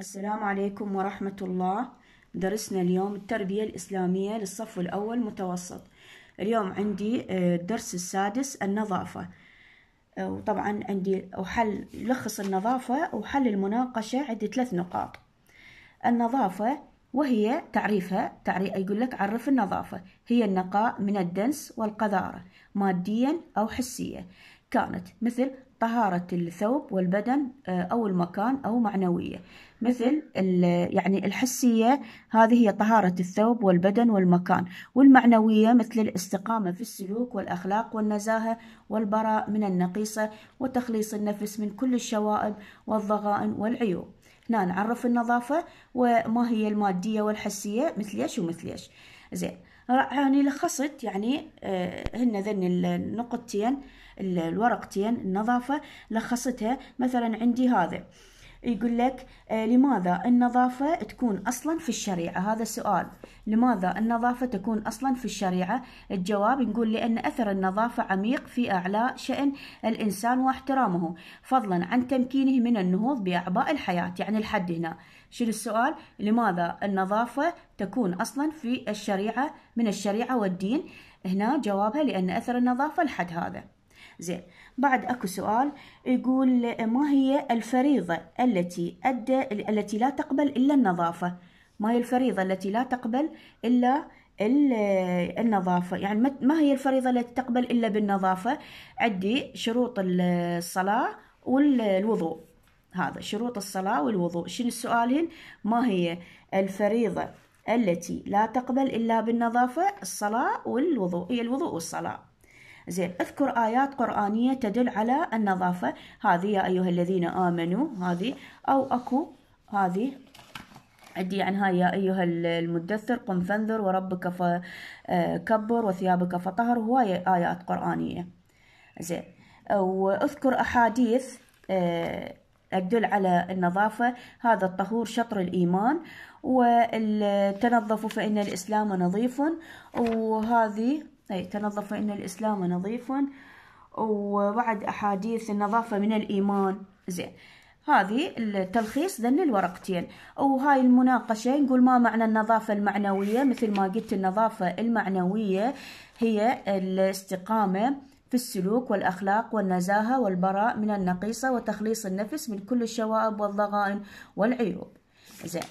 السلام عليكم ورحمة الله درسنا اليوم التربية الإسلامية للصف الأول متوسط اليوم عندي آه، الدرس السادس النظافة آه، وطبعا عندي أحل لخص النظافة وحل المناقشة عندي ثلاث نقاط النظافة وهي تعريفها تعريف يقول لك عرف النظافة هي النقاء من الدنس والقذارة ماديا أو حسية كانت مثل طهارة الثوب والبدن آه، أو المكان أو معنوية مثل يعني الحسية هذه هي طهارة الثوب والبدن والمكان والمعنوية مثل الاستقامة في السلوك والأخلاق والنزاهة والبراء من النقيصة وتخليص النفس من كل الشوائب والضغائن والعيوب هنا نعرف النظافة وما هي المادية والحسية مثل ايش ومثل ايش زين هاني يعني لخصت يعني آه، هن ذن النقطتين الورقتين النظافة لخصتها مثلا عندي هذا يقول لك آه، لماذا النظافة تكون أصلا في الشريعة هذا سؤال لماذا النظافة تكون أصلا في الشريعة الجواب نقول لأن أثر النظافة عميق في أعلى شأن الإنسان واحترامه فضلا عن تمكينه من النهوض بأعباء الحياة يعني الحد هنا شنو السؤال لماذا النظافة تكون أصلا في الشريعة من الشريعة والدين هنا جوابها لأن أثر النظافة الحد هذا زين بعد اكو سؤال يقول ما هي الفريضة التي أدى التي لا تقبل إلا النظافة ما هي الفريضة التي لا تقبل إلا النظافة يعني ما هي الفريضة التي تقبل إلا بالنظافة عندي شروط الصلاة والوضوء هذا شروط الصلاة والوضوء شنو السؤالين ما هي الفريضة التي لا تقبل إلا بالنظافة الصلاة والوضوء هي الوضوء والصلاة زين اذكر آيات قرآنية تدل على النظافة هذه يا أيها الذين آمنوا هذه أو أكو هذه عدي عن هاي يا أيها المدثر قم فانذر وربك فكبر آه، وثيابك فطهر هواية آيات قرآنية زين واذكر أحاديث آه، تدل على النظافة هذا الطهور شطر الإيمان والتنظف فإن الإسلام نظيف وهذه أي تنظف فإن الإسلام نظيف وبعد أحاديث النظافة من الإيمان زين هذه التلخيص ذن الورقتين وهاي المناقشة نقول ما معنى النظافة المعنوية مثل ما قلت النظافة المعنوية هي الاستقامة في السلوك والأخلاق والنزاهة والبراء من النقيصة وتخليص النفس من كل الشوائب والضغائن والعيوب زين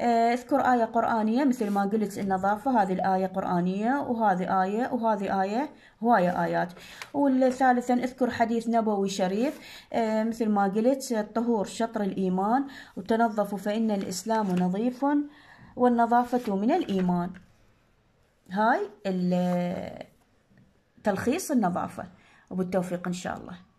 آه، اذكر آية قرآنية مثل ما قلت النظافة هذه الآية قرآنية وهذه آية وهذه آية هواية آيات والثالثا اذكر حديث نبوي شريف آه، مثل ما قلت الطهور شطر الإيمان وتنظفوا فإن الإسلام نظيف والنظافة من الإيمان هاي تلخيص النظافة وبالتوفيق إن شاء الله